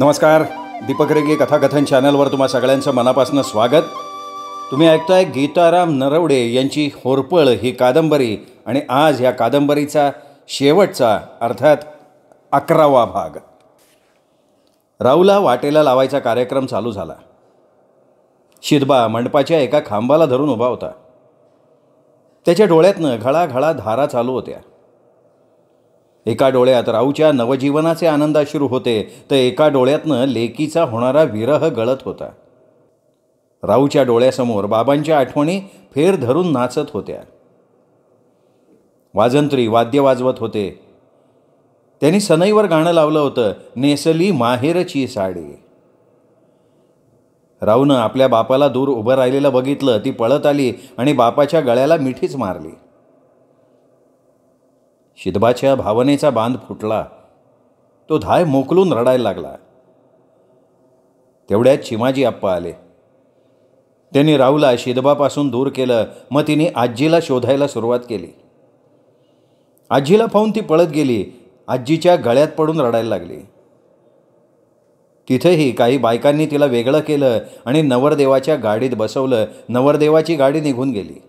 नमस्कार दीपक रेगे कथाकथन चॅनलवर तुम्हा सगळ्यांचं मनापासून स्वागत तुम्ही ऐकताय गीताराम नरवडे यांची होरपळ ही कादंबरी आणि आज या कादंबरीचा शेवटचा अर्थात अकरावा भाग राऊला वाटेला लावायचा कार्यक्रम चालू झाला शिदबा मंडपाच्या एका खांबाला धरून उभा होता त्याच्या डोळ्यातनं घळाघळा धारा चालू होत्या एका डोळ्यात राऊच्या नवजीवनाचे आनंदाश्रू होते तर एका डोळ्यातनं लेकीचा होणारा विरह गळत होता राऊच्या डोळ्यासमोर बाबांच्या आठवणी फेर धरून नाचत होत्या वाजंत्री वाद्य वाजवत होते त्यांनी सनईवर गाणं लावलं होतं नेसली माहेरची साडी राऊनं आपल्या बापाला दूर उभं राहिलेलं बघितलं ती पळत आली आणि बापाच्या गळ्याला मिठीच मारली शिदबाच्या भावनेचा बांध फुटला तो धाय मोकलून रडायला लागला तेवढ्यात चिमाजी आप्पा आले त्यांनी राहुला शिदबापासून दूर केलं मग तिने आजीला शोधायला सुरुवात केली आजीला पाहून ती पळत गेली आजीच्या गळ्यात पडून रडायला लागली तिथेही काही बायकांनी तिला वेगळं केलं आणि नवरदेवाच्या गाडीत बसवलं नवरदेवाची गाडी निघून गेली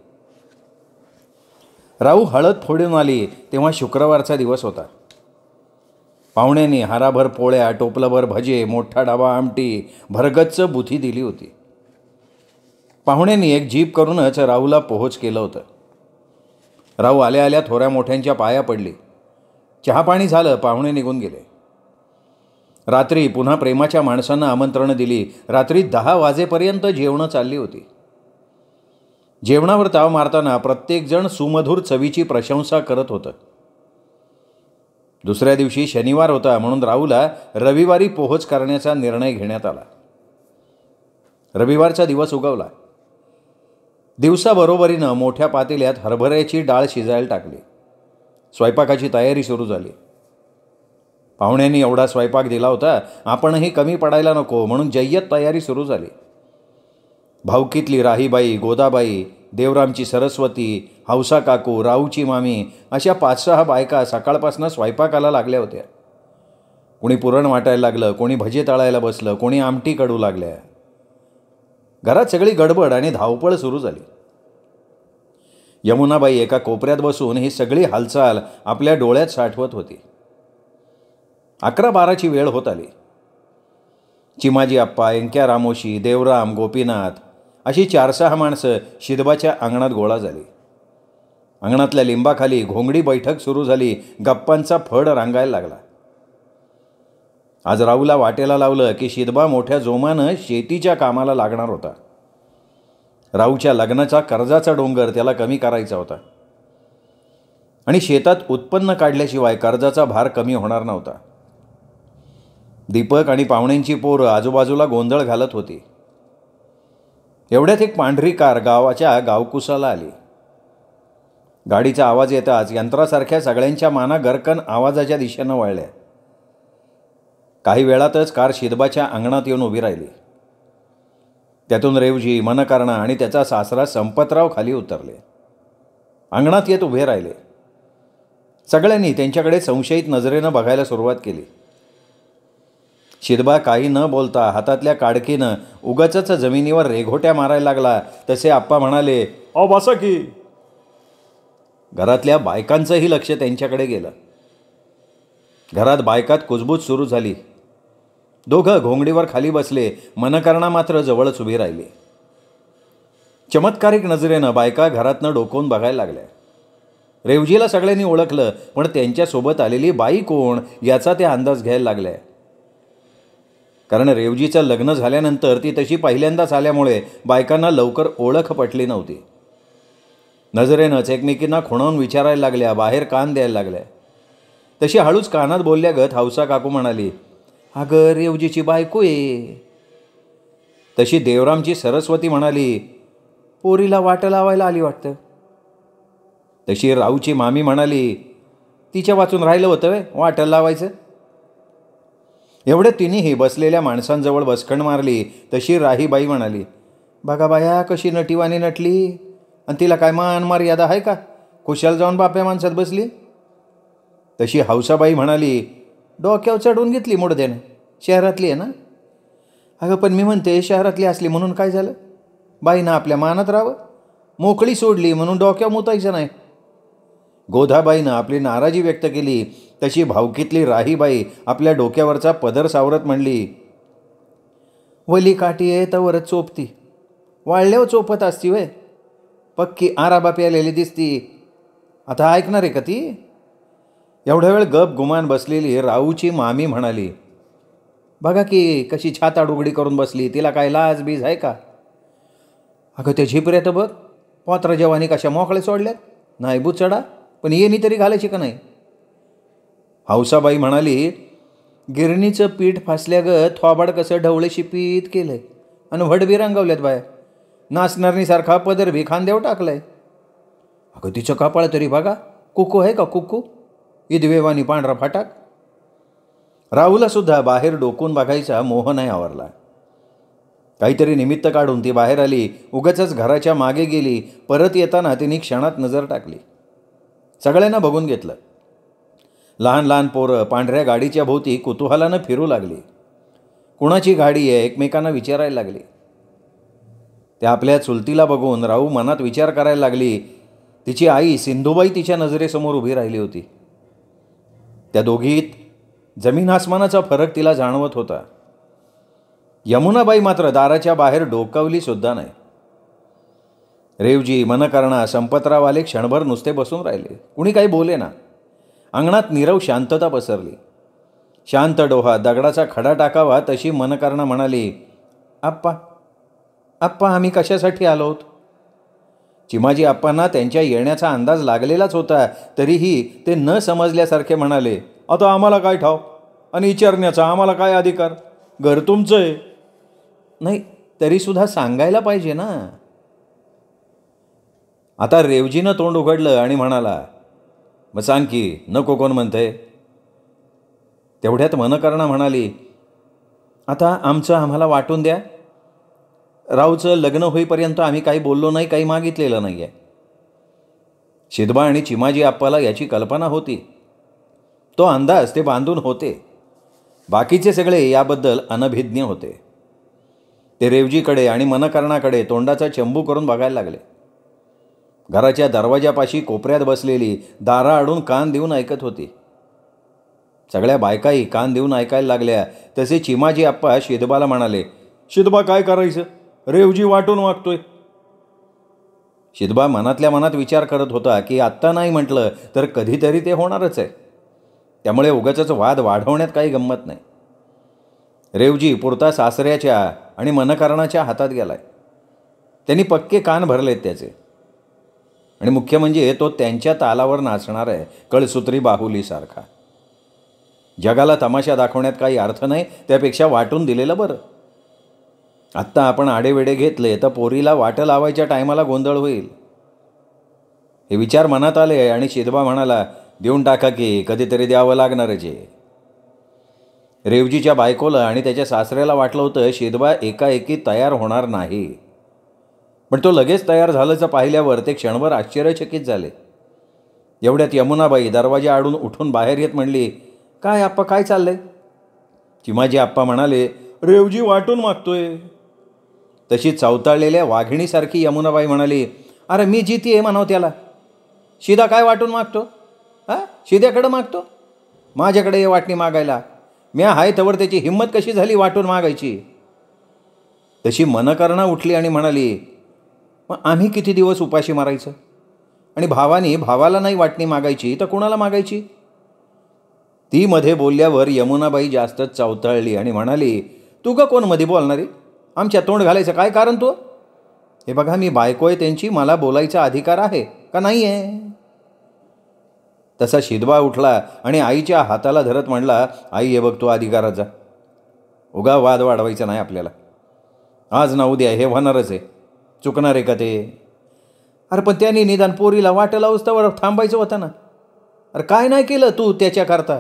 राहू हळद फोडून आली तेव्हा शुक्रवारचा दिवस होता पाहुण्यांनी हाराभर पोळ्या टोपलाभर भजे मोठा डाबा आमटी भरगच्च बुथी दिली होती पाहुण्यांनी एक जीप करूनच राहूला पोहोच केलं होतं राहू आल्या आल्या थोऱ्या मोठ्यांच्या पाया पडली चहापाणी झालं पाहुणे निघून गेले रात्री पुन्हा प्रेमाच्या माणसांना आमंत्रणं दिली रात्री दहा वाजेपर्यंत जेवणं चालली होती जेवणावर ताव मारताना प्रत्येकजण सुमधुर चवीची प्रशंसा करत होतं दुसऱ्या दिवशी शनिवार होता म्हणून राहूला रविवारी पोहोच करण्याचा निर्णय घेण्यात आला रविवारचा दिवस उगवला दिवसाबरोबरीनं मोठ्या पातेल्यात हरभऱ्याची डाळ शिजायला टाकली स्वयंपाकाची तयारी सुरू झाली पाहुण्यांनी एवढा स्वयंपाक दिला होता आपणही कमी पडायला नको म्हणून जय्यत तयारी सुरू झाली भाऊकीतली राहीबाई गोदाबाई देवरामची सरस्वती हौसा काकू राहूची मामी अशा पाच सहा बायका सकाळपासून स्वयंपाकाला लागल्या होत्या कोणी पुरण वाटायला लागलं कोणी भजे तळायला बसलं कोणी आमटी कडू लागल्या घरात सगळी गडबड आणि धावपळ सुरू झाली यमुनाबाई एका कोपऱ्यात बसून ही सगळी हालचाल आपल्या डोळ्यात साठवत होती अकरा बाराची वेळ होत आली चिमाजी आप्पा एंक्या रामोशी देवराम गोपीनाथ अशी चार सहा माणसं शिदबाच्या अंगणात गोळा झाली अंगणातल्या लिंबाखाली घोंगडी बैठक सुरू झाली गप्पांचा फड रांगायला लागला आज राहूला वाटेला लावलं की शिदबा मोठ्या जोमानं शेतीच्या कामाला लागणार होता राहूच्या लग्नाचा कर्जाचा डोंगर त्याला कमी करायचा होता आणि शेतात उत्पन्न काढल्याशिवाय कर्जाचा भार कमी होणार नव्हता दीपक आणि पाहुण्यांची पोरं आजूबाजूला गोंधळ घालत होती एवढ्यात एक पांढरी कार गावाच्या गावकुसाला आली गाडीचा आवाज येताच यंत्रासारख्या सगळ्यांच्या माना गरकन आवाजाच्या दिशेनं वळल्या काही वेळातच कार शिदबाच्या अंगणात येऊन उभी राहिली त्यातून रेवजी मनकारणा आणि त्याचा सासरा संपतराव खाली उतरले अंगणात येत उभे राहिले सगळ्यांनी त्यांच्याकडे संशयित नजरेनं बघायला सुरुवात केली शिरबा काही न बोलता हातातल्या काडकीनं उगाचच जमिनीवर रेघोट्या मारायला लागला तसे आप्पा म्हणाले ओ बस की घरातल्या बायकांचंही लक्ष त्यांच्याकडे गेलं घरात बायकात कुजबूज सुरू झाली दोघं घोंगडीवर खाली बसले मनकरणा मात्र जवळच उभी राहिली चमत्कारिक नजरेनं बायका घरातनं डोकवून बघायला लागल्या रेवजीला सगळ्यांनी ओळखलं पण त्यांच्यासोबत आलेली बाई कोण याचा त्या अंदाज घ्यायला लागल्या कारण रेवजीचं लग्न झाल्यानंतर ती तशी पहिल्यांदाच आल्यामुळे बायकांना लवकर ओळख पटली नव्हती नजरेनंच एकमेकींना खुणावून विचारायला लागल्या बाहेर कान द्यायला लागल्या तशी हळूच कानात बोलल्या गत हौसा काकू म्हणाली अगं रेवजीची बायको ये तशी देवरामची सरस्वती म्हणाली पोरीला वाट लावायला आली वाटतं तशी राऊची मामी म्हणाली तिच्या वाचून राहिलं होतं वे वाट लावायचं एवढ्या तिन्हीही बसलेल्या माणसांजवळ बसखण मारली तशी राहीबाई म्हणाली बघा बाया कशी नटीवानी नटली आणि तिला काय मान मर्यादा आहे का खुशाल जाऊन बाप्या माणसात बसली तशी हौसाबाई म्हणाली डोक्याव चढून घेतली मुडद्यानं शहरातली आहे ना अगं पण मी म्हणते शहरातली असली म्हणून काय झालं बाईनं आपल्या मानात राहावं मोकळी सोडली म्हणून डोक्याव मुतायचं नाही गोधाबाईनं आपली नाराजी व्यक्त केली तशी भावकीतली राहीबाई आपल्या डोक्यावरचा पदर सावरत म्हणली वली काठी आहे तवर चोपती वाळल्यावर चोपत असती वे पक्की आराबापी आलेली दिसती आता ऐकणार आहे का ती एवढ्या वेळ गप गुमान बसलेली राऊची मामी म्हणाली बघा की कशी छाता डुगडी करून बसली तिला काय लाज बीज आहे का अगं ते झिपर्यात बघ पात्र जवानी कशा मोकळे सोडल्यात नाही बुचडा पण येणी तरी घालायची का नाही हौसाबाई म्हणाली गिरणीचं पीठ फासल्यागत थोबाड कसं ढवळे शिपीत केलंय आणि व्हडबी रंगवल्यात बाया नाचणारणीसारखा पदर बी खांद्यावर टाकलाय अगं तिचं कपाळ तरी बघा कुकू आहे का कुकू इदवेवानी पांढरा फाटाक राहुलासुद्धा सुद्धा बाहेर डोकून बघायचा मोह नाही आवरला काहीतरी निमित्त काढून ती बाहेर आली उगाचच घराच्या मागे गेली परत येताना तिने क्षणात नजर टाकली सगळ्यांना बघून घेतलं लहान लहान पोरं पांढऱ्या गाडीच्या भोवती कुतूहलानं फिरू लागली कुणाची गाडी आहे एकमेकांना विचारायला लागली त्या आपल्या चुलतीला बघून राहू मनात विचार करायला लागली तिची आई सिंधुबाई तिच्या नजरेसमोर उभी राहिली होती त्या दोघीत जमीन आसमानाचा फरक तिला जाणवत होता यमुनाबाई मात्र दाराच्या बाहेर सुद्धा नाही रेवजी मनकर्णा संपतराव आले क्षणभर नुसते बसून राहिले कुणी काही बोले ना अंगणात नीरव शांतता पसरली शांत डोहा दगडाचा खडा टाकावा तशी मनकर्णा म्हणाली आप्पा आप्पा आम्ही कशासाठी आलो आलोत चिमाजी आप्पांना त्यांच्या येण्याचा अंदाज लागलेलाच होता तरीही ते न समजल्यासारखे म्हणाले आता आम्हाला काय ठाव आणि विचारण्याचा आम्हाला काय अधिकार घर तुमचं आहे नाही तरीसुद्धा सांगायला पाहिजे ना आता रेवजीनं तोंड उघडलं आणि म्हणाला मग सांग की नको कोण म्हणते तेवढ्यात मनकर्णा म्हणाली आता आमचं आम्हाला वाटून द्या रावचं लग्न होईपर्यंत आम्ही काही बोललो नाही काही मागितलेलं नाही आहे शिदबा आणि चिमाजी आप्पाला याची कल्पना होती तो अंदाज ते बांधून होते बाकीचे सगळे याबद्दल अनभिज्ञ होते ते रेवजीकडे आणि मनकर्णाकडे तोंडाचा चंबू करून बघायला लागले घराच्या दरवाजापाशी कोपऱ्यात बसलेली दारा अडून कान देऊन ऐकत होती सगळ्या बायकाही कान देऊन ऐकायला लागल्या तसे चिमाजी आप्पा शिदबाला म्हणाले शिदबा काय करायचं रेवजी वाटून वागतोय शिदबा मनातल्या मनात विचार करत होता की आत्ता नाही म्हटलं तर कधीतरी ते होणारच आहे त्यामुळे उगाचाच वाद वाढवण्यात काही गंमत नाही रेवजी पुरता सासऱ्याच्या आणि मनकारणाच्या हातात गेलाय त्यांनी पक्के कान भरलेत त्याचे आणि मुख्य म्हणजे तो त्यांच्या तालावर नाचणार आहे कळसूत्री बाहुलीसारखा जगाला तमाशा दाखवण्यात काही अर्थ नाही त्यापेक्षा वाटून दिलेलं बरं आत्ता आपण आडेवेडे घेतले तर पोरीला वाटं लावायच्या टायमाला गोंधळ होईल हे विचार मनात आले आणि शिदबा म्हणाला देऊन टाका की कधीतरी द्यावं लागणार जे रेवजीच्या बायकोला आणि त्याच्या सासऱ्याला वाटलं होतं शिदबा एकाएकी तयार होणार नाही पण तो लगेच तयार झाल्याचं पाहिल्यावर ते क्षणभर आश्चर्यचकित झाले एवढ्यात यमुनाबाई दरवाजा आडून उठून बाहेर येत म्हणली काय आप्पा काय चाललंय चिमाजी आप्पा म्हणाले रेवजी वाटून मागतोय तशी चवताळलेल्या वाघिणीसारखी यमुनाबाई म्हणाली अरे मी जीती आहे म्हणाव त्याला शिदा काय वाटून मागतो हा शिद्याकडं मागतो माझ्याकडे हे वाटणी मागायला म्या हाय तवर त्याची हिंमत कशी झाली वाटून मागायची तशी मनकरणा उठली आणि म्हणाली मग आम्ही किती दिवस उपाशी मारायचं आणि भावाने भावाला नाही वाटणी मागायची तर कोणाला मागायची ती मध्ये बोलल्यावर यमुनाबाई जास्तच चावतळली आणि म्हणाली तू का कोण मध्ये बोलणारी आमच्या तोंड घालायचं काय कारण तू हे बघा मी बायको आहे त्यांची मला बोलायचा अधिकार आहे का नाही आहे तसा शिदबा उठला आणि आईच्या हाताला धरत म्हणला आई हे बघ तो अधिकाराचा उगा वाद वाढवायचा नाही आपल्याला आज ना उद्या हे होणारच आहे चुकणार आहे का ते अरे पण त्याने निदान पोरीला वाटेला उस्तावर थांबायचं होतं ना अरे काय नाही केलं तू त्याच्याकरता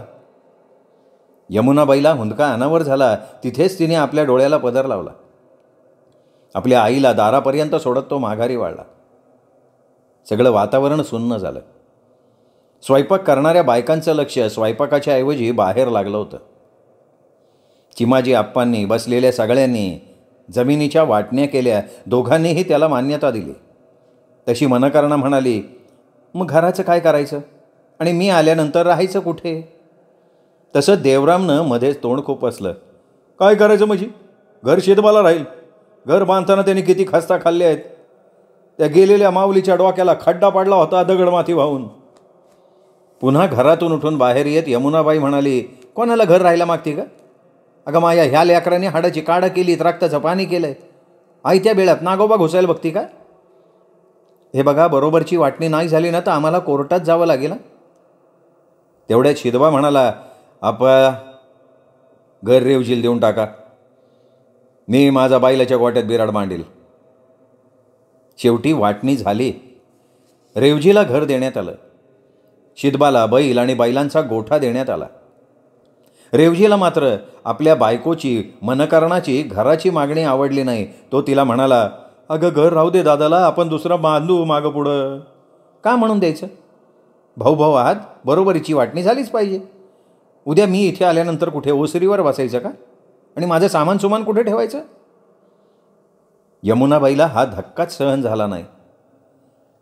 यमुनाबाईला हुंदका अनावर झाला तिथेच तिने आपल्या डोळ्याला पदर लावला आपल्या आईला दारापर्यंत सोडत तो माघारी वाढला सगळं वातावरण सुन्न झालं स्वयंपाक करणाऱ्या बायकांचं लक्ष स्वयंपाकाच्या ऐवजी बाहेर लागलं होतं चिमाजी आप्पांनी बसलेल्या सगळ्यांनी जमिनीच्या वाटण्या केल्या दोघांनीही त्याला मान्यता दिली तशी मनकारणा म्हणाली मग घराचं काय करायचं आणि मी आल्यानंतर राहायचं कुठे तसं देवरामनं मध्येच तोंड खोपसलं काय करायचं म्हणजे घर शेतबाला राहील घर बांधताना त्यांनी किती खस्ता खाल्ले आहेत त्या गेलेल्या माऊलीच्या डोक्याला खड्डा पाडला होता दगडमाथी वाहून पुन्हा घरातून उठून बाहेर येत यमुनाबाई म्हणाली कोणाला घर राहायला मागते का अगं माझ्या ह्या लेकरांनी हाडाची काढं केलीत रक्ताचं पाणी केलं आहे आयत्या बेळात नागोबा घुसायला बघती का हे बघा बरोबरची वाटणी नाही झाली ना तर आम्हाला कोर्टात जावं लागेल तेवढ्या शिदबा म्हणाला आप घर रेवजीला देऊन टाका मी माझा बायलाच्या गोट्यात बिराड मांडील शेवटी वाटणी झाली रेवजीला घर देण्यात आलं शिदबाला बैल आणि बैलांचा गोठा देण्यात आला रेवजीला मात्र आपल्या बायकोची मनकारणाची घराची मागणी आवडली नाही तो तिला म्हणाला अगं घर राहू दे दादाला आपण दुसरं बांधू मागं पुढं का म्हणून द्यायचं भाऊ भाऊ आहात बरोबरीची वाटणी झालीच पाहिजे उद्या मी इथे आल्यानंतर कुठे ओसरीवर बसायचं का आणि माझं सामान सुमान कुठे ठेवायचं यमुनाबाईला हा धक्काच सहन झाला नाही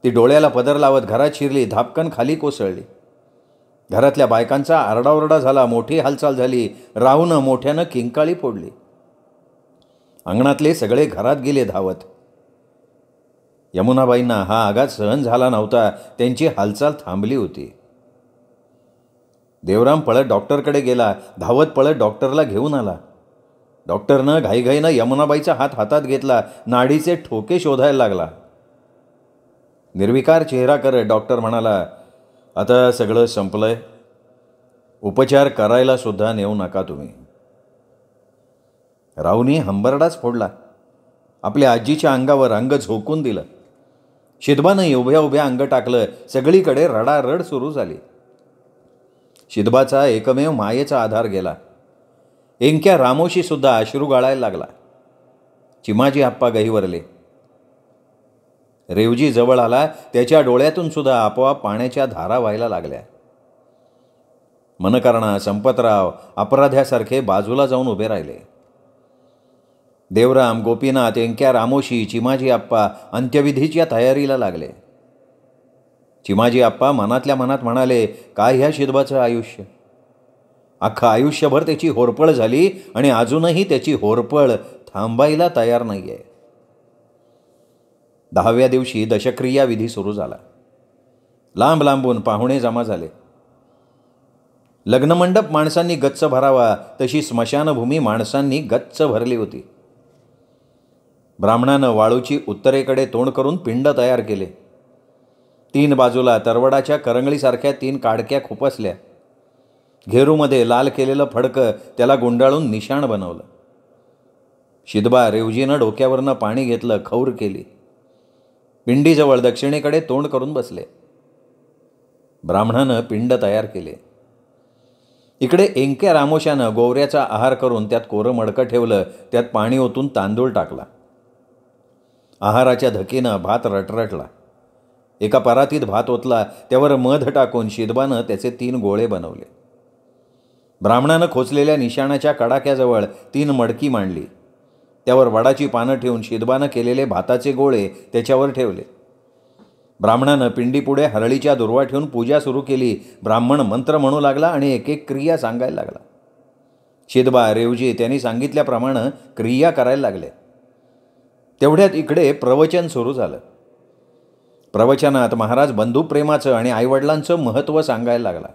ती डोळ्याला पदर लावत घरात शिरली धापकन खाली कोसळली घरातल्या बायकांचा आरडाओरडा झाला मोठी हालचाल झाली राहून मोठ्यानं किंकाळी फोडली अंगणातले सगळे घरात गेले धावत यमुनाबाईंना हा आघात सहन झाला नव्हता त्यांची हालचाल थांबली होती देवराम पळत डॉक्टरकडे गेला धावत पळत डॉक्टरला घेऊन आला डॉक्टरनं घाईघाईनं यमुनाबाईचा हात हातात घेतला नाडीचे ठोके शोधायला लागला निर्विकार चेहरा करत डॉक्टर म्हणाला आता सगळं संपलं आहे उपचार सुद्धा नेऊ नका तुम्ही राहूनी हंबरडाच फोडला आपल्या आजीच्या अंगावर अंग झोकून दिलं शिदबानं उभ्या उभ्या अंग टाकलं सगळीकडे रडारड सुरू झाली शिदबाचा एकमेव मायेचा आधार गेला एंक्या रामोशीसुद्धा अश्रू गाळायला लागला चिमाजी आप्पा गहीवरले रेवजी जवळ आला त्याच्या डोळ्यातून सुद्धा आपोआप पाण्याच्या धारा व्हायला लागल्या मनकर्णा संपतराव अपराध्यासारखे बाजूला जाऊन उभे राहिले देवराम गोपीनाथ एंक्या रामोशी चिमाजी आप्पा अंत्यविधीच्या तयारीला लागले चिमाजी आप्पा मनातल्या मनात म्हणाले काय ह्या शिदबाचं आयुष्य अख्खं आयुष्यभर त्याची होरपळ झाली आणि अजूनही त्याची होरपळ थांबायला तयार नाही आहे दहाव्या दिवशी दशक्रिया विधी सुरू झाला लांब लांबून पाहुणे जमा झाले लग्नमंडप माणसांनी गच्च भरावा तशी स्मशानभूमी माणसांनी गच्च भरली होती ब्राह्मणानं वाळूची उत्तरेकडे तोंड करून पिंड तयार केले तीन बाजूला तरवडाच्या करंगळीसारख्या तीन काडक्या खुपसल्या घेरूमध्ये लाल केलेलं फडकं त्याला गुंडाळून निशाण बनवलं शिदबा रेवजीनं डोक्यावरनं पाणी घेतलं खौर केली पिंडीजवळ दक्षिणेकडे तोंड करून बसले ब्राह्मणानं पिंड तयार केले इकडे एंक्या रामोशानं गोवऱ्याचा आहार करून त्यात कोरं मडकं ठेवलं त्यात पाणी ओतून तांदूळ टाकला आहाराच्या धकेनं भात रटरटला एका परातीत भात ओतला त्यावर मध टाकून शिदबानं त्याचे तीन गोळे बनवले ब्राह्मणानं खोचलेल्या निशाणाच्या कडाक्याजवळ तीन मडकी मांडली त्यावर वडाची पानं ठेवून शिदबानं केलेले भाताचे गोळे त्याच्यावर ठेवले ब्राह्मणानं पिंडीपुढे हरळीच्या दुर्वा ठेवून पूजा सुरू केली ब्राह्मण मंत्र म्हणू लागला आणि एक एक क्रिया सांगायला लागला शिदबा रेवजी त्यांनी सांगितल्याप्रमाणे क्रिया करायला लागले तेवढ्यात इकडे प्रवचन सुरू झालं प्रवचनात महाराज बंधुप्रेमाचं आणि आईवडिलांचं महत्त्व सांगायला लागला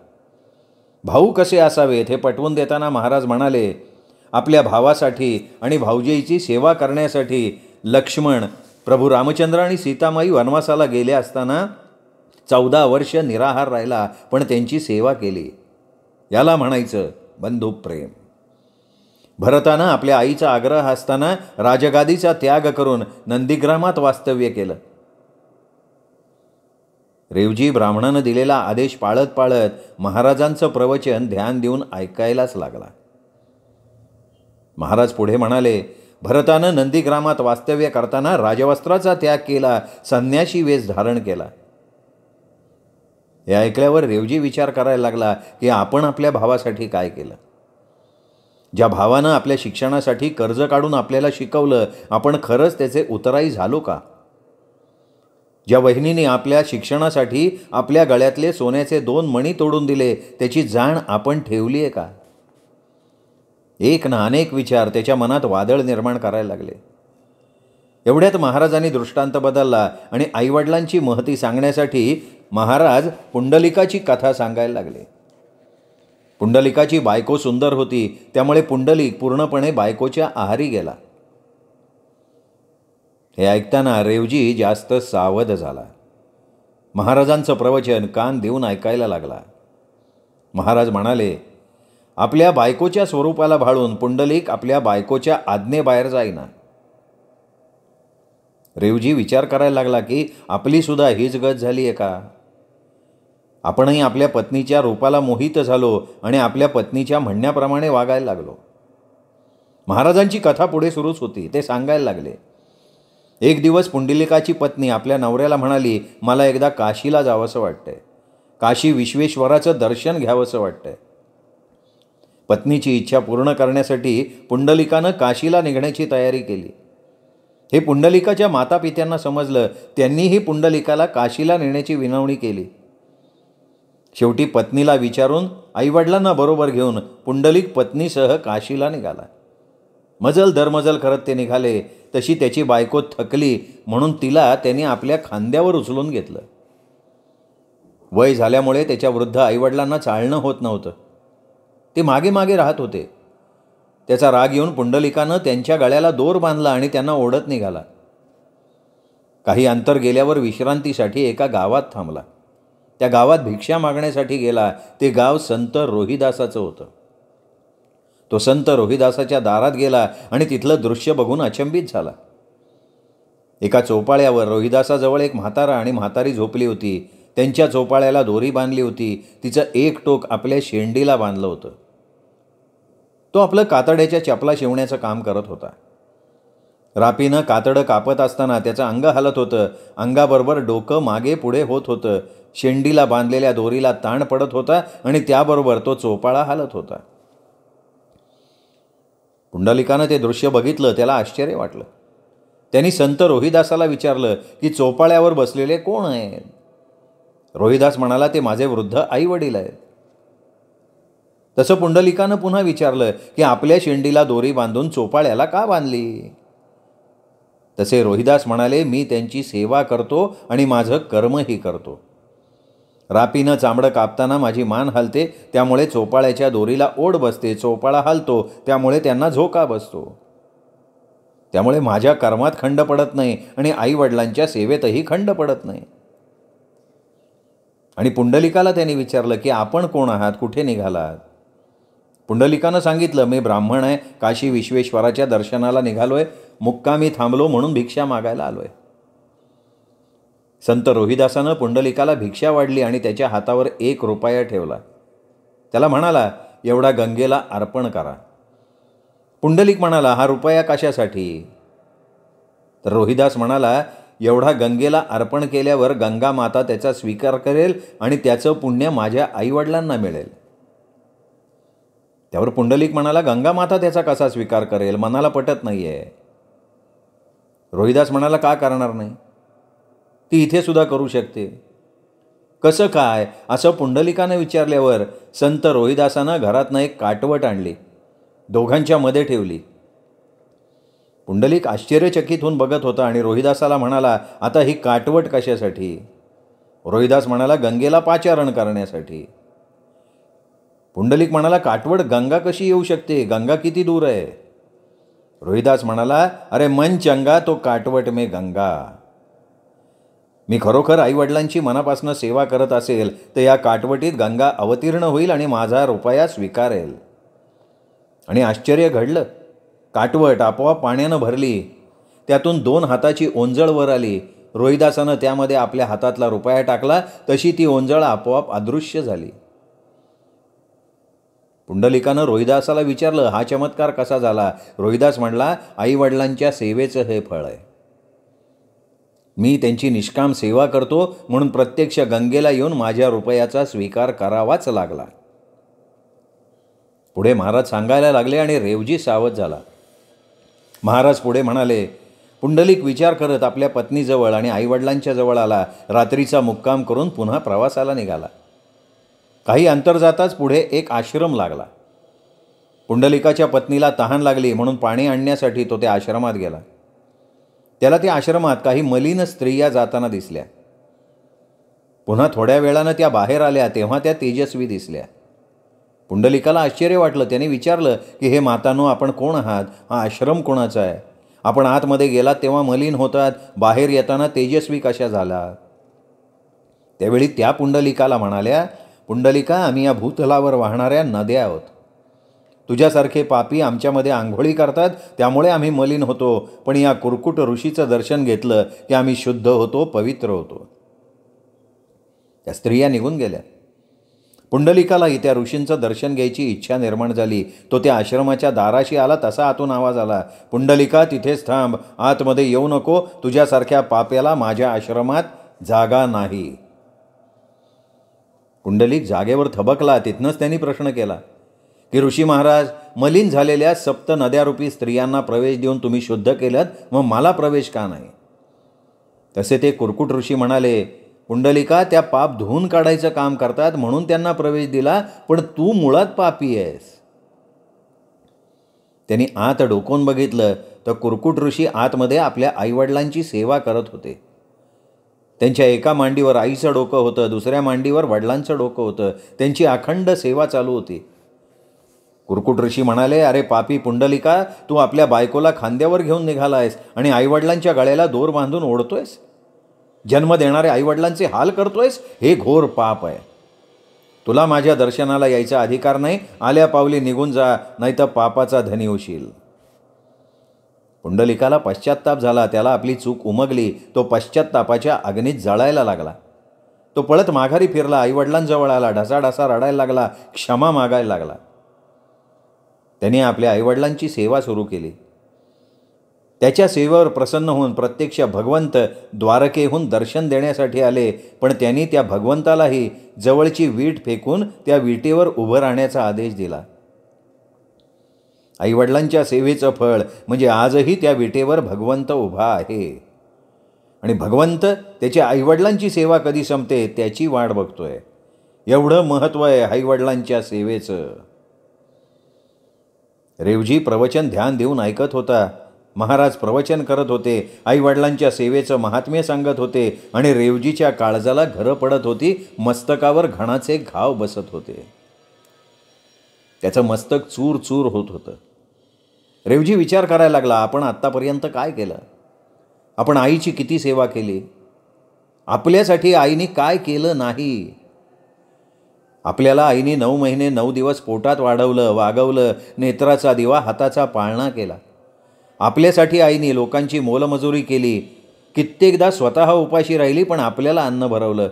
भाऊ कसे असावेत हे पटवून देताना महाराज म्हणाले आपल्या भावासाठी आणि भाऊजीची सेवा करण्यासाठी लक्ष्मण प्रभू रामचंद्र आणि सीतामाई वनवासाला गेले असताना चौदा वर्ष निराहार राहिला पण त्यांची सेवा केली याला म्हणायचं बंधुप्रेम भरतानं आपल्या आईचा आग्रह असताना राजगादीचा त्याग करून नंदीग्रामात वास्तव्य केलं रेवजी ब्राह्मणानं दिलेला आदेश पाळत पाळत महाराजांचं प्रवचन ध्यान देऊन ऐकायलाच लागला महाराज पुढे म्हणाले भरतानं नंदीग्रामात वास्तव्य करताना राजवस्त्राचा त्याग केला संन्याशी वेश धारण केला हे ऐकल्यावर रेवजी विचार करायला लागला की आपण आपल्या भावासाठी काय केलं ज्या भावानं आपल्या शिक्षणासाठी कर्ज काढून आपल्याला शिकवलं आपण खरंच त्याचे उतराई झालो का ज्या वहिनीने आपल्या शिक्षणासाठी आपल्या गळ्यातले सोन्याचे दोन मणी तोडून दिले त्याची जाण आपण ठेवली आहे का एक ना अनेक विचार त्याच्या मनात वादळ निर्माण करायला लागले एवढ्यात महाराजांनी दृष्टांत बदलला आणि आईवडिलांची महती सांगण्यासाठी महाराज पुंडलिकाची कथा सांगायला लागले पुंडलिकाची बायको सुंदर होती त्यामुळे पुंडलिक पूर्णपणे बायकोच्या आहारी गेला हे ऐकताना रेवजी जास्त सावध झाला महाराजांचं प्रवचन कान देऊन ऐकायला लागला महाराज म्हणाले आपल्या बायकोच्या स्वरूपाला भाळून पुंडलिक आपल्या बायकोच्या आज्ञेबाहेर जाईना रेवजी विचार करायला लागला की आपलीसुद्धा हीच गत झाली आहे का आपणही आपल्या पत्नीच्या रूपाला मोहित झालो आणि आपल्या पत्नीच्या म्हणण्याप्रमाणे वागायला लागलो महाराजांची कथा पुढे सुरूच होती ते सांगायला लागले एक दिवस पुंडलिकाची पत्नी आपल्या नवऱ्याला म्हणाली मला एकदा काशीला जावंसं वाटतंय काशी विश्वेश्वराचं दर्शन घ्यावंसं वाटतंय पत्नीची इच्छा पूर्ण करण्यासाठी पुंडलिकानं काशीला निघण्याची तयारी केली हे पुंडलिकाच्या मातापित्यांना समजलं त्यांनीही पुंडलिकाला काशीला नेण्याची विनवणी केली शेवटी पत्नीला विचारून आईवडिलांना बरोबर घेऊन पुंडलिक पत्नीसह काशीला निघाला मजल दरमजल करत ते निघाले तशी त्याची बायको थकली म्हणून तिला त्याने आपल्या खांद्यावर उचलून घेतलं वय झाल्यामुळे त्याच्या वृद्ध आईवडिलांना चालणं होत नव्हतं ते मागे मागे राहत होते त्याचा राग येऊन पुंडलिकानं त्यांच्या गळ्याला दोर बांधला आणि त्यांना ओढत निघाला काही अंतर गेल्यावर विश्रांतीसाठी एका गावात थांबला त्या गावात भिक्षा मागण्यासाठी गेला ते गाव संत रोहिदासाचं होतं तो संत रोहिदासाच्या दारात गेला आणि तिथलं दृश्य बघून अचंबित झाला एका चोपाळ्यावर रोहिदासाजवळ एक म्हातारा आणि म्हातारी झोपली होती त्यांच्या चोपाळ्याला दोरी बांधली होती तिचं एक टोक आपल्या शेंडीला बांधलं होतं तो आपलं कातड्याच्या चपला शिवण्याचं काम करत होता रापीनं कातडं कापत असताना त्याचं अंग हलत होतं अंगाबरोबर डोकं मागे पुढे होत होतं शेंडीला बांधलेल्या दोरीला ताण पडत होता आणि त्याबरोबर तो चोपाळा हलत होता पुंडलिकानं ते दृश्य बघितलं त्याला आश्चर्य वाटलं त्यांनी संत रोहिदासाला विचारलं की चोपाळ्यावर बसलेले कोण आहेत रोहिदास म्हणाला ते माझे वृद्ध वडील आहेत तसं पुंडलिकानं पुन्हा विचारलं की आपल्या शेंडीला दोरी बांधून चोपाळ्याला का बांधली तसे रोहिदास म्हणाले मी त्यांची सेवा करतो आणि माझं कर्मही करतो रापीनं चांबडं कापताना माझी मान हलते त्यामुळे चोपाळ्याच्या दोरीला ओढ बसते चोपाळा हलतो त्यामुळे त्यांना झोका बसतो त्यामुळे माझ्या कर्मात खंड पडत नाही आणि आईवडिलांच्या सेवेतही खंड पडत नाही आणि पुंडलिकाला त्यांनी विचारलं की आपण कोण आहात कुठे निघालात पुंडलिकानं सांगितलं मी ब्राह्मण आहे काशी विश्वेश्वराच्या दर्शनाला निघालो आहे मुक्कामी थांबलो म्हणून भिक्षा मागायला आलो आहे संत रोहिदासानं पुंडलिकाला भिक्षा वाढली आणि त्याच्या हातावर एक रुपया ठेवला त्याला म्हणाला एवढा गंगेला अर्पण करा पुंडलिक म्हणाला हा रुपया कशासाठी तर रोहिदास म्हणाला एवढा गंगेला अर्पण केल्यावर गंगा माता त्याचा स्वीकार करेल आणि त्याचं पुण्य माझ्या आईवडिलांना मिळेल त्यावर पुंडलिक म्हणाला गंगामाता त्याचा कसा स्वीकार करेल मनाला पटत नाही आहे रोहिदास म्हणाला का करणार नाही ती इथेसुद्धा करू शकते कसं काय असं पुंडलिकानं विचारल्यावर संत रोहिदासानं घरातनं एक काटवट आणली दोघांच्या मध्ये ठेवली पुंडलिक आश्चर्यचकित होऊन बघत होता आणि रोहिदासाला म्हणाला आता ही काटवट कशासाठी रोहिदास म्हणाला गंगेला पाचारण करण्यासाठी पुंडलिक म्हणाला काटवड गंगा कशी येऊ शकते गंगा किती दूर आहे रोहिदास म्हणाला अरे मन चंगा तो काटवट मे गंगा मी खरोखर आईवडिलांची मनापासून सेवा करत असेल तर या काटवटीत गंगा अवतीर्ण होईल आणि माझा रुपया स्वीकारेल आणि आश्चर्य घडलं काटवट आपोआप पाण्यानं भरली त्यातून दोन हाताची ओंजळ वर आली रोहिदासानं त्यामध्ये आपल्या हातातला रुपया टाकला तशी ती ओंजळ आपोआप अदृश्य झाली पुंडलिकानं रोहिदासाला विचारलं हा चमत्कार कसा झाला रोहिदास म्हणला आईवडिलांच्या सेवेचं हे फळ आहे मी त्यांची निष्काम सेवा करतो म्हणून प्रत्यक्ष गंगेला येऊन माझ्या रुपयाचा स्वीकार करावाच लागला पुढे महाराज सांगायला लागले आणि रेवजी सावध झाला महाराज पुढे म्हणाले पुंडलिक विचार करत आपल्या पत्नीजवळ आणि आईवडिलांच्या जवळ आला रात्रीचा मुक्काम करून पुन्हा प्रवासाला निघाला काही अंतर जाताच पुढे एक आश्रम लागला पुंडलिकाच्या पत्नीला तहान लागली म्हणून पाणी आणण्यासाठी तो त्या आश्रमात गेला त्याला त्या आश्रमात काही मलिन स्त्रिया जाताना दिसल्या पुन्हा थोड्या वेळानं त्या बाहेर आल्या तेव्हा त्या तेजस्वी दिसल्या पुंडलिकाला आश्चर्य वाटलं त्याने विचारलं की हे मातानो आपण कोण आहात हा आश्रम कोणाचा आहे आपण आतमध्ये गेलात तेव्हा मलिन होतात बाहेर येताना तेजस्वी कशा झाला त्यावेळी त्या पुंडलिकाला म्हणाल्या पुंडलिका आम्ही या भूतलावर वाहणाऱ्या नद्या आहोत तुझ्यासारखे पापी आमच्यामध्ये आंघोळी करतात त्यामुळे आम्ही मलिन होतो पण या कुरकुट ऋषीचं दर्शन घेतलं की आम्ही शुद्ध होतो पवित्र होतो त्या स्त्रिया निघून गेल्या पुंडलिकालाही त्या ऋषींचं दर्शन घ्यायची इच्छा निर्माण झाली तो त्या आश्रमाच्या दाराशी आला तसा आतून आवाज आला पुंडलिका तिथेच थांब आतमध्ये येऊ नको तुझ्यासारख्या पाप्याला माझ्या आश्रमात जागा नाही पुंडलिक जागेवर थबकला तिथनंच त्यांनी प्रश्न केला की ऋषी महाराज मलिन झालेल्या सप्त नद्यारूपी स्त्रियांना प्रवेश देऊन तुम्ही शुद्ध केलं मग मला प्रवेश का नाही तसे ते कुरकुट ऋषी म्हणाले पुंडलिका त्या पाप धुवून काढायचं काम करतात म्हणून त्यांना प्रवेश दिला पण तू मुळात पापी आहेस त्यांनी आत डोकून बघितलं तर कुरकुट ऋषी आतमध्ये आपल्या आईवडिलांची सेवा करत होते त्यांच्या एका मांडीवर आईचं डोकं होतं दुसऱ्या मांडीवर वडिलांचं डोकं होतं त्यांची अखंड सेवा चालू होती कुरकुट ऋषी म्हणाले अरे पापी पुंडलिका तू आपल्या बायकोला खांद्यावर घेऊन निघाला आहेस आणि आईवडिलांच्या गळ्याला दोर बांधून ओढतोयस जन्म देणारे आईवडिलांचे हाल करतोयस हे घोर पाप आहे तुला माझ्या दर्शनाला यायचा अधिकार नाही आल्या पावली निघून जा नाही तर पापाचा धनी होशील पुंडलिकाला पश्चाताप झाला त्याला आपली चूक उमगली तो पश्चात्तापाच्या अग्नीत जळायला लागला तो पळत माघारी फिरला आईवडिलांजवळ आला ढसाढसा रडायला लागला क्षमा मागायला लागला त्याने आपल्या आईवडिलांची सेवा सुरू केली त्याच्या सेवेवर प्रसन्न होऊन प्रत्यक्ष भगवंत द्वारकेहून दर्शन देण्यासाठी आले पण त्यांनी त्या भगवंतालाही जवळची वीट फेकून त्या विटेवर उभं राहण्याचा आदेश दिला आईवडिलांच्या सेवेचं फळ म्हणजे आजही त्या विटेवर भगवंत उभा आहे आणि भगवंत त्याच्या आईवडिलांची सेवा कधी संपते त्याची वाट बघतोय एवढं महत्त्व आहे आईवडिलांच्या सेवेचं रेवजी प्रवचन ध्यान देऊन ऐकत होता महाराज प्रवचन करत होते आईवडिलांच्या सेवेचं महात्म्य सांगत होते आणि रेवजीच्या काळजाला घरं पडत होती मस्तकावर घणाचे घाव बसत होते त्याचं मस्तक चूर चूर होत होतं रेवजी विचार करायला लागला आपण आत्तापर्यंत काय केलं आपण आईची किती सेवा केली आपल्यासाठी आईने काय केलं नाही आपल्याला आईने नऊ महिने नऊ दिवस पोटात वाढवलं वागवलं नेत्राचा दिवा हाताचा पाळणा केला आपल्यासाठी आईने लोकांची मोलमजुरी केली कित्येकदा स्वतः उपाशी राहिली पण आपल्याला अन्न भरवलं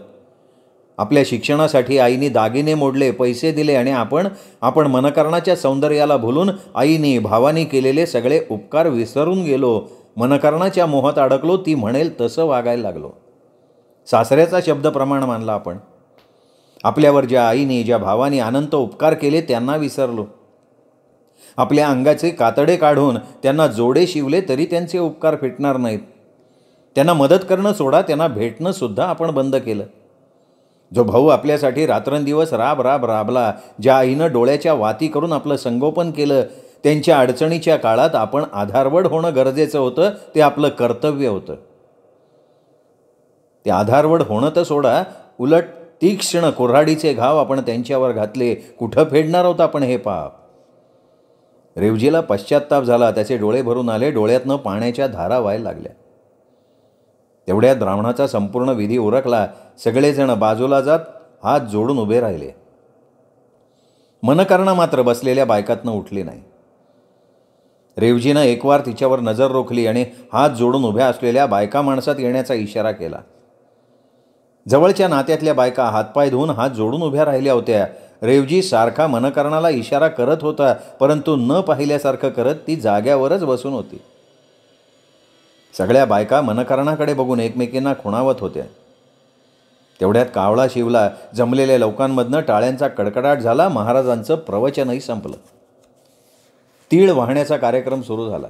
आपल्या शिक्षणासाठी आईने दागिने मोडले पैसे दिले आणि आपण आपण मनकरणाच्या सौंदर्याला भुलून आईने भावाने केलेले सगळे उपकार विसरून गेलो मनकरणाच्या मोहात अडकलो ती म्हणेल तसं वागायला लागलो सासऱ्याचा शब्द प्रमाण मानला आपण आपल्यावर ज्या आईने ज्या भावाने अनंत उपकार केले त्यांना विसरलो आपल्या अंगाचे कातडे काढून त्यांना जोडे शिवले तरी त्यांचे उपकार फिटणार नाहीत त्यांना मदत करणं सोडा त्यांना भेटणंसुद्धा आपण बंद केलं जो भाऊ आपल्यासाठी रात्रंदिवस राब राब राबला ज्या आईनं डोळ्याच्या वाती करून आपलं संगोपन केलं त्यांच्या अडचणीच्या काळात आपण आधारवड होणं गरजेचं होतं ते आपलं कर्तव्य होतं ते आधारवड होणं तर सोडा उलट तीक्ष्ण कोऱ्हाडीचे घाव आपण त्यांच्यावर घातले कुठं फेडणार होतं आपण हे पाप रेवजीला पश्चाताप झाला त्याचे डोळे भरून आले डोळ्यातनं पाण्याच्या धारा व्हायला लागल्या तेवढ्यात रावणाचा संपूर्ण विधी ओरखला सगळेजण बाजूला जात हात जोडून उभे राहिले मनकारणा मात्र बसलेल्या बायकातनं उठली नाही रेवजीनं एकवार तिच्यावर नजर रोखली आणि हात जोडून उभ्या असलेल्या बायका माणसात येण्याचा इशारा केला जवळच्या नात्यातल्या बायका हातपाय धुवून हात जोडून उभ्या राहिल्या होत्या रेवजी सारखा मनकारणाला इशारा करत होता परंतु न पाहिल्यासारखं करत ती जाग्यावरच बसून होती सगळ्या बायका मनकारणाकडे बघून एकमेकींना खुणावत होत्या तेवढ्यात कावळा शिवला जमलेल्या लोकांमधनं टाळ्यांचा कडकडाट झाला महाराजांचं प्रवचनही संपलं तीळ वाहण्याचा कार्यक्रम सुरू झाला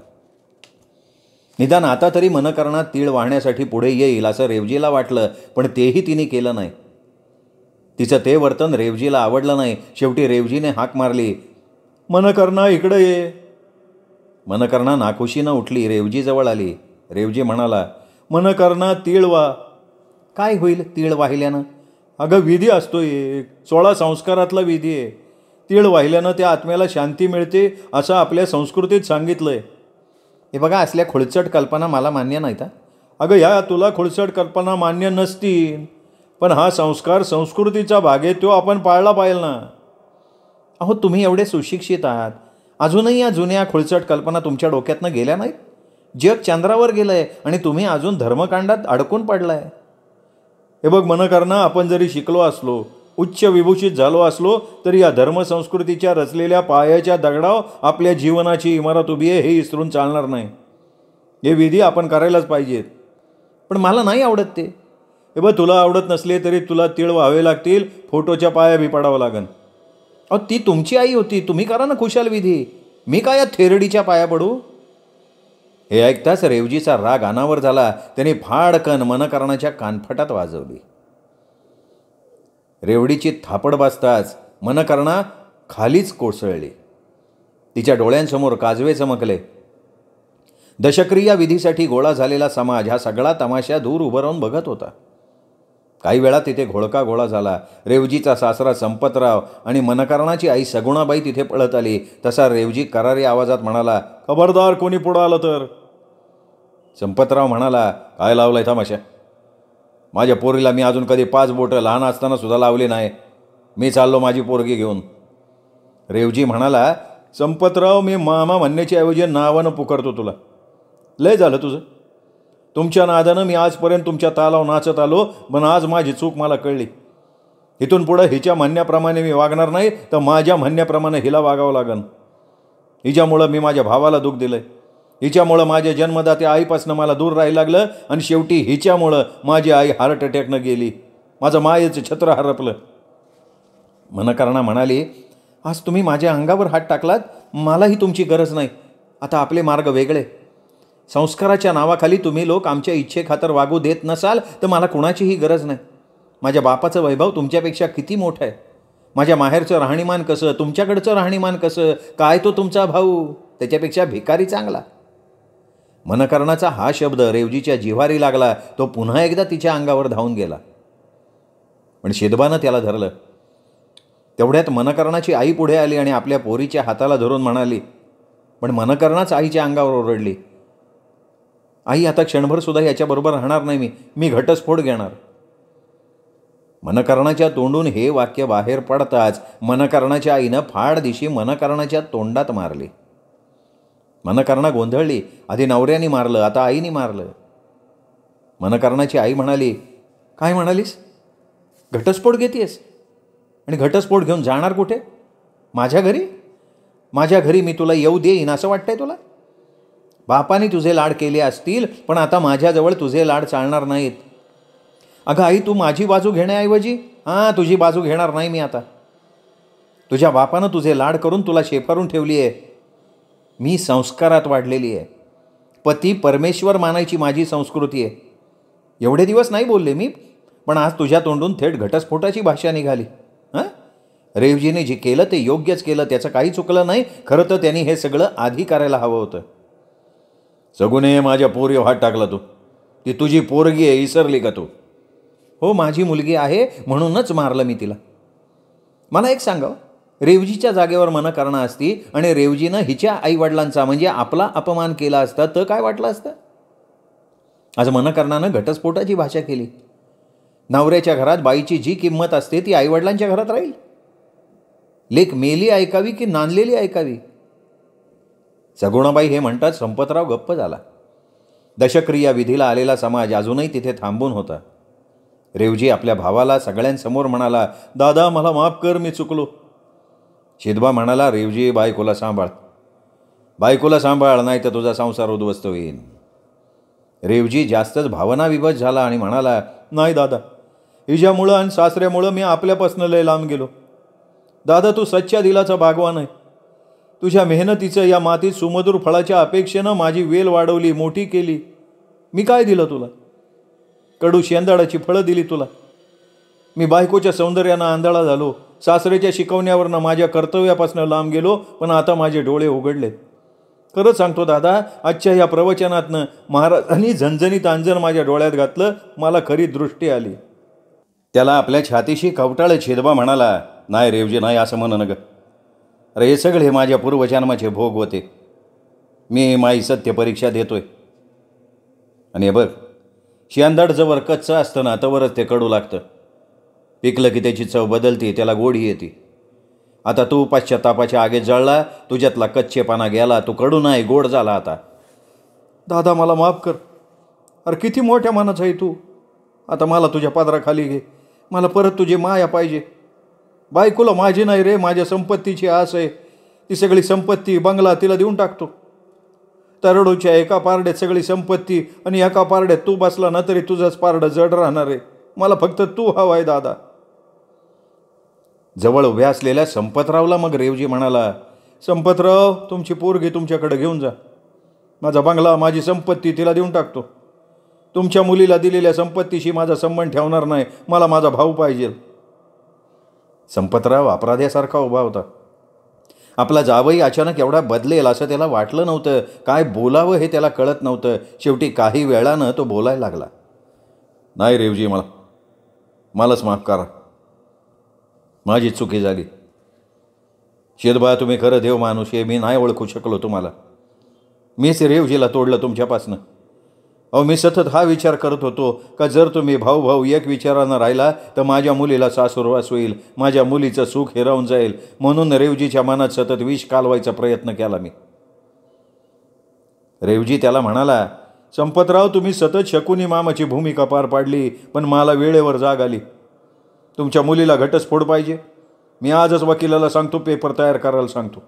निदान आता तरी मनकरणात तीळ वाहण्यासाठी पुढे येईल असं रेवजीला वाटलं पण तेही तिने केलं नाही तिचं ते वर्तन रेवजीला आवडलं नाही शेवटी रेवजीने हाक मारली मनकर्णा इकडं ये मनकर्णा नाखुशीनं उठली रेवजीजवळ आली रेवजी म्हणाला मन करणा वा काय होईल तीळ वाहिल्यानं अगं विधी असतो एक सोळा संस्कारातला विधी आहे तीळ वाहिल्यानं त्या आत्म्याला शांती मिळते असं आपल्या संस्कृतीत सांगितलं आहे हे बघा असल्या खुळचट कल्पना मला मान्य का अगं ह्या तुला खुळचट कल्पना मान्य नसतील पण हा संस्कार संस्कृतीचा भाग आहे तो आपण पाळला पाहिजे ना अहो तुम्ही एवढे सुशिक्षित आहात अजूनही या जुन्या खुळचट कल्पना तुमच्या डोक्यातनं गेल्या नाहीत जग चंद्रावर गेलं आहे आणि तुम्ही अजून धर्मकांडात अडकून पडला आहे हे बघ मन करणं आपण जरी शिकलो असलो उच्च विभूषित झालो असलो तरी या धर्मसंस्कृतीच्या रचलेल्या पायाच्या दगडाव आपल्या जीवनाची इमारत उभी आहे हे इसरून चालणार नाही हे विधी आपण करायलाच पाहिजेत पण मला नाही आवडत ते हे बघ तुला आवडत नसले तरी तुला तिळ व्हावे लागतील फोटोच्या पाया बी पडावं लागन अहो ती तुमची आई होती तुम्ही करा ना खुशाल विधी मी काय या थेरडीच्या पाया पडू हे ऐकताच रेवजीचा राग अनावर झाला त्याने फाडकन मनकरणाच्या कानफटात वाजवली रेवडीची थापड बाजताच मनकर्णा खालीच कोसळली तिच्या डोळ्यांसमोर काजवे चमकले दशक्रिया विधीसाठी गोळा झालेला समाज हा सगळा तमाशा दूर उभं राहून बघत होता काही वेळा तिथे घोळका गोळा झाला रेवजीचा सासरा संपतराव आणि मनकर्णाची आई सगुणाबाई तिथे पळत आली तसा रेवजी करारी आवाजात म्हणाला खबरदार कोणी पुढं आलं तर संपतराव म्हणाला काय लावलाय तमाशा माझ्या पोरीला मी अजून कधी पाच बोटं लहान असताना सुद्धा लावली नाही मी चाललो माझी पोरगी घेऊन रेवजी म्हणाला संपतराव मी मामा म्हणण्याची ऐवजी नावानं पुकारतो तुला लय झालं तुझं तुमच्या नादानं मी आजपर्यंत तुमच्या तालाव नाचत आलो पण आज माझी चूक मला कळली इथून पुढं हिच्या म्हणण्याप्रमाणे मी वागणार नाही तर माझ्या म्हणण्याप्रमाणे हिला वागावं लागन हिच्यामुळं मी माझ्या भावाला दुःख दिलं हिच्यामुळं माझ्या जन्मदात्या आईपासनं मला दूर राहायला लागलं आणि शेवटी हिच्यामुळं माझी आई हार्ट अटॅकनं गेली माझं मायेचं छत्र हरपलं मनकारणा म्हणाली आज तुम्ही माझ्या अंगावर हात टाकलात मलाही तुमची गरज नाही आता आपले मार्ग वेगळे संस्काराच्या नावाखाली तुम्ही लोक आमच्या इच्छेखातर वागू देत नसाल तर मला कुणाचीही गरज नाही माझ्या बापाचं वैभव तुमच्यापेक्षा किती मोठं आहे माझ्या माहेरचं राहणीमान कसं तुमच्याकडचं राहणीमान कसं काय तो तुमचा भाऊ त्याच्यापेक्षा भिकारी चांगला मनकर्णाचा हा शब्द रेवजीच्या जिव्हारी लागला तो पुन्हा एकदा तिच्या अंगावर धावून गेला पण शेदबानं त्याला धरलं तेवढ्यात मनकर्णाची आई पुढे आली आणि आपल्या पोरीच्या हाताला धरून म्हणाली पण मनकर्णाच आईच्या अंगावर ओरडली आई आता क्षणभर सुद्धा याच्याबरोबर राहणार नाही मी मी घटस्फोट घेणार मनकर्णाच्या तोंडून हे वाक्य बाहेर पडताच मनकर्णाच्या आईनं फाड दिशी मनकर्णाच्या तोंडात मारले मनकर्णा गोंधळली आधी नवऱ्याने मारलं आता आईने मारलं मनकर्णाची आई म्हणाली काय म्हणालीस घटस्फोट घेतेस आणि घटस्फोट घेऊन जाणार कुठे माझ्या घरी माझ्या घरी मी तुला येऊ देईन असं वाटतंय तुला बापाने तुझे लाड केले असतील पण आता माझ्याजवळ तुझे लाड चालणार नाहीत अगं आई तू माझी बाजू घेण्याऐवजी हां तुझी बाजू घेणार नाही मी आता तुझ्या बापानं तुझे लाड करून तुला शेफारून ठेवली आहे मी संस्कारात वाढलेली आहे पती परमेश्वर मानायची माझी संस्कृती आहे एवढे दिवस नाही बोलले मी पण आज तुझ्या तोंडून थेट घटस्फोटाची भाषा निघाली हां रेवजीने जे केलं ते योग्यच केलं त्याचं काही चुकलं नाही खरं तर त्यांनी हे सगळं आधी करायला हवं होतं सगुने माझ्या पोरी हात टाकला तू ती तुझी पोरगी आहे इसरली का तू हो माझी मुलगी आहे म्हणूनच मारलं मी तिला मला एक सांगा हो, रेवजीच्या जागेवर मनं करणं असती आणि रेवजीनं हिच्या आईवडिलांचा म्हणजे आपला अपमान केला असता तर काय वाटलं असतं आज मनकरणानं घटस्फोटाची भाषा केली नवऱ्याच्या घरात बाईची जी किंमत असते ती आईवडिलांच्या घरात राहील लेख मेली ऐकावी की नांदलेली ऐकावी सगुणाबाई हे म्हणतात संपतराव गप्प झाला दशक्रिया विधीला आलेला समाज अजूनही तिथे थांबून होता रेवजी आपल्या भावाला सगळ्यांसमोर म्हणाला दादा मला माफ कर मी चुकलो शिदबा म्हणाला रेवजी बायकोला सांभाळ बायकोला सांभाळ नाही तर तुझा संसार उद्ध्वस्त होईल रेवजी जास्तच भावनाविभत झाला आणि म्हणाला नाही दादा हिच्यामुळं आणि सासऱ्यामुळं मी आपल्यापासनं लय लांब गेलो दादा तू सच्च्या दिलाचा भागवान आहे तुझ्या मेहनतीचं या मातीत सुमधूर फळाच्या अपेक्षेनं माझी वेल वाढवली मोठी केली मी काय दिलं तुला कडू शेंदाळाची फळं दिली तुला मी बायकोच्या सौंदर्यानं आंधळा झालो सासरेच्या शिकवण्यावरनं माझ्या कर्तव्यापासून लांब गेलो पण आता माझे डोळे उघडले खरंच सांगतो दादा आजच्या या प्रवचनातनं महाराजांनी झणझणीत अंजन माझ्या डोळ्यात घातलं मला खरी दृष्टी आली त्याला आपल्या छातीशी कवटाळ छेदबा म्हणाला नाही रेवजी नाही असं म्हणणं ग अरे हे सगळे माझ्या पूर्वजन्माचे भोग होते मी माई सत्य परीक्षा देतोय आणि हे बघ शियांदाड जवळ कच्चं असतं ना तवरच ते कडू लागतं पिकलं की त्याची चव बदलती त्याला गोडी येते आता तू तापाच्या आगे जळला तुझ्यातला कच्चे पाना गेला तू कडू नाही गोड झाला आता दादा मला माफ कर अरे किती मोठ्या मनाचा आहे तू आता मला तुझ्या पादराखाली घे मला परत तुझी माया पाहिजे बायकोला माझी नाही रे माझ्या संपत्तीची आस आहे ती सगळी संपत्ती बंगला तिला देऊन टाकतो तरडूच्या एका पारड्यात सगळी संपत्ती आणि एका पारड्यात तू बसला ना तरी तुझंच पारडं जड राहणार आहे मला फक्त तू हवाय दादा जवळ उभ्या असलेल्या संपतरावला मग रेवजी म्हणाला संपतराव तुमची पोरगी तुमच्याकडे घेऊन जा माझा बंगला माझी संपत्ती तिला देऊन टाकतो तुमच्या मुलीला दिलेल्या संपत्तीशी माझा संबंध ठेवणार नाही मला माझा भाऊ पाहिजे संपतराव अपराध्यासारखा उभा होता आपला जावई अचानक एवढा बदलेल असं त्याला वाटलं नव्हतं काय बोलावं हे त्याला कळत नव्हतं शेवटी काही वेळानं तो बोलायला लागला नाही रेवजी मला मलाच माफ करा माझी चुकी झाली शेतबा तुम्ही खरं देव माणूस हे मी नाही ओळखू शकलो तुम्हाला मीच रेवजीला तोडलं तुमच्यापासनं अहो मी सतत हा विचार करत होतो का जर तुम्ही भाऊ भाऊ एक विचारानं राहिला तर माझ्या मुलीला सासूरवास होईल माझ्या मुलीचं सुख हिरावून जाईल म्हणून रेवजीच्या मनात सतत विष कालवायचा प्रयत्न केला मी रेवजी त्याला म्हणाला संपतराव तुम्ही सतत शकुनी मामाची भूमिका पार पाडली पण मला वेळेवर जाग आली तुमच्या मुलीला घटस्फोट पाहिजे मी आजच वकिलाला सांगतो पेपर तयार करायला सांगतो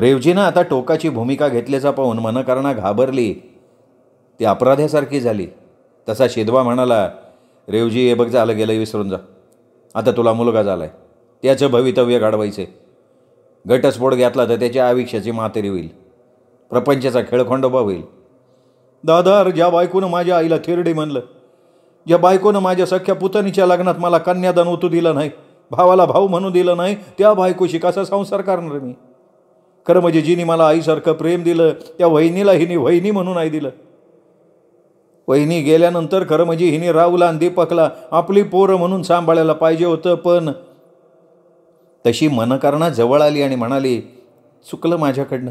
रेवजीनं आता टोकाची भूमिका घेतल्याचा पाहून मनकारणा घाबरली ती अपराध्यासारखी झाली तसा शेदवा म्हणाला रेवजी हे बघ झालं गेलं विसरून जा आता तुला मुलगा झाला आहे त्याचं भवितव्य गाढवायचे घटस्फोट घेतला तर त्याच्या आयुष्याची मातेरी होईल प्रपंचाचा खेळखोंडोबा होईल दादर ज्या बायकोनं माझ्या आईला थेरडे म्हणलं ज्या बायकोनं माझ्या सख्या पुतणीच्या लग्नात मला कन्यादान ओतू दिलं नाही भावाला भाऊ म्हणू दिलं नाही त्या बायकोशी कसा संसार करणार मी खरं म्हणजे जिनी मला आईसारखं प्रेम दिलं त्या वहिनीला हिने वहिनी म्हणून आई दिलं वहिनी गेल्यानंतर खरं म्हणजे हिने राहूला आणि दीपकला आपली पोरं म्हणून सांभाळायला पाहिजे होतं पण तशी मनकारणा जवळ आली आणि म्हणाली चुकलं माझ्याकडनं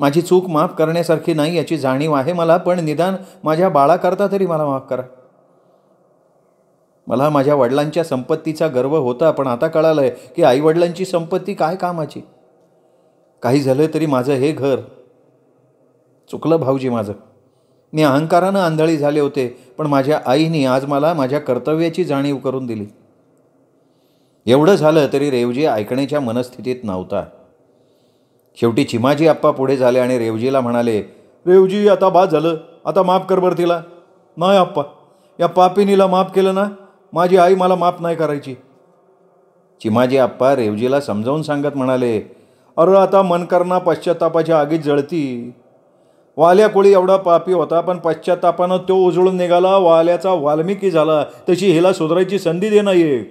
माझी चूक माफ करण्यासारखी नाही याची जाणीव आहे मला पण निदान माझ्या बाळाकरता तरी मला माफ करा मला माझ्या वडिलांच्या संपत्तीचा गर्व होता पण आता कळालं आहे की आईवडिलांची संपत्ती काय कामाची काही झालं तरी माझं हे घर चुकलं भाऊजी माझं मी अहंकारानं आंधळी झाले होते पण माझ्या आईने आज मला माझ्या कर्तव्याची जाणीव करून दिली एवढं झालं तरी रेवजी ऐकण्याच्या मनस्थितीत नव्हता शेवटी चिमाजी आप्पा पुढे झाले आणि रेवजीला म्हणाले रेवजी आता बाद झालं आता माफ कर बर तिला नाही आप्पा या पापिनीला माफ केलं ना माझी आई मला माफ नाही करायची चिमाजी आप्पा रेवजीला समजावून सांगत म्हणाले अरे आता मनकरणा पश्चातापाच्या आगीत जळती वाल्या कोळी एवढा पापी होता पण पश्चातापानं तो उजळून निघाला वाल्याचा वाल्मिकी झाला तशी हिला सुधारायची संधी दे देणं एक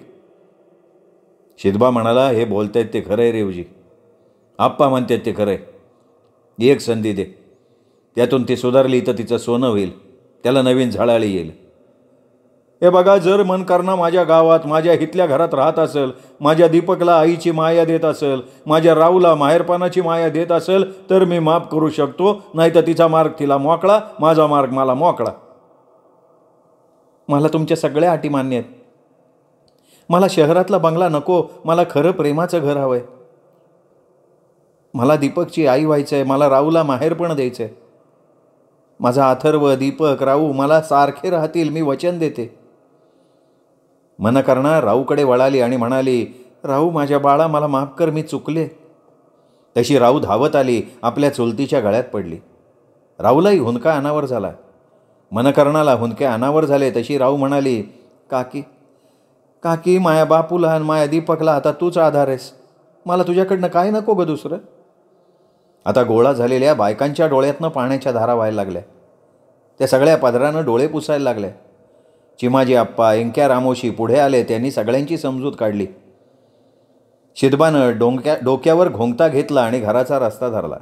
शिदबा म्हणाला हे बोलतायत ते खरं आहे रेवजी आप्पा म्हणतात ते खरं एक संधी दे त्यातून ती सुधारली तर तिचं सोनं होईल त्याला नवीन झाळाळी येईल हे बघा जर मन मनकारणा माझ्या गावात माझ्या हितल्या घरात राहत असेल माझ्या दीपकला आईची माया देत असेल माझ्या राऊला माहेरपानाची माया देत असेल तर मी माफ करू शकतो नाही तर तिचा मार्ग तिला मोकळा माझा मार्ग मला मोकळा मला तुमच्या सगळ्या अटी मान्य आहेत मला शहरातला बंगला नको मला खरं प्रेमाचं घर हवं आहे मला दीपकची आई व्हायचं आहे मला राऊला माहेरपण द्यायचं आहे माझा अथर्व दीपक राहू मला सारखे राहतील मी वचन देते मनकर्णा राहूकडे वळाली आणि म्हणाली राहू माझ्या बाळा मला माफ कर मी चुकले तशी राहू धावत आली आपल्या चुलतीच्या गळ्यात पडली राहूलाही हुंदका अनावर झाला मनकर्णाला हुंदके अनावर झाले तशी राहू म्हणाली काकी काकी माया बापूला आणि माया दीपकला आता तूच आधार आहेस मला तुझ्याकडनं काय नको गं दुसरं आता गोळा झालेल्या बायकांच्या डोळ्यातनं पाण्याच्या धारा व्हायला लागल्या त्या सगळ्या पदरानं डोळे पुसायला लागल्या चिमाजी आप्पा एंक्या रामोशी पुढे आले त्यांनी सगळ्यांची समजूत काढली शिदबानं डोंक्या डोक्यावर घोंगता घेतला आणि घराचा रस्ता धरला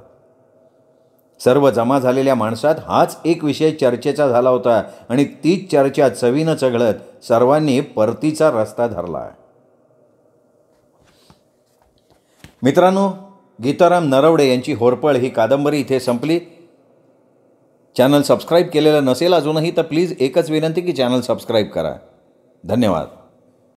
सर्व जमा झालेल्या माणसात हाच एक विषय चर्चेचा झाला होता आणि तीच चर्चा चवीनं चघळत सर्वांनी परतीचा रस्ता धरला मित्रांनो गीताराम नरवडे यांची होरपळ ही कादंबरी इथे संपली चॅनल सबस्क्राईब केलेलं नसेल अजूनही तर प्लीज एकच विनंती की चॅनल सबस्क्राईब करा धन्यवाद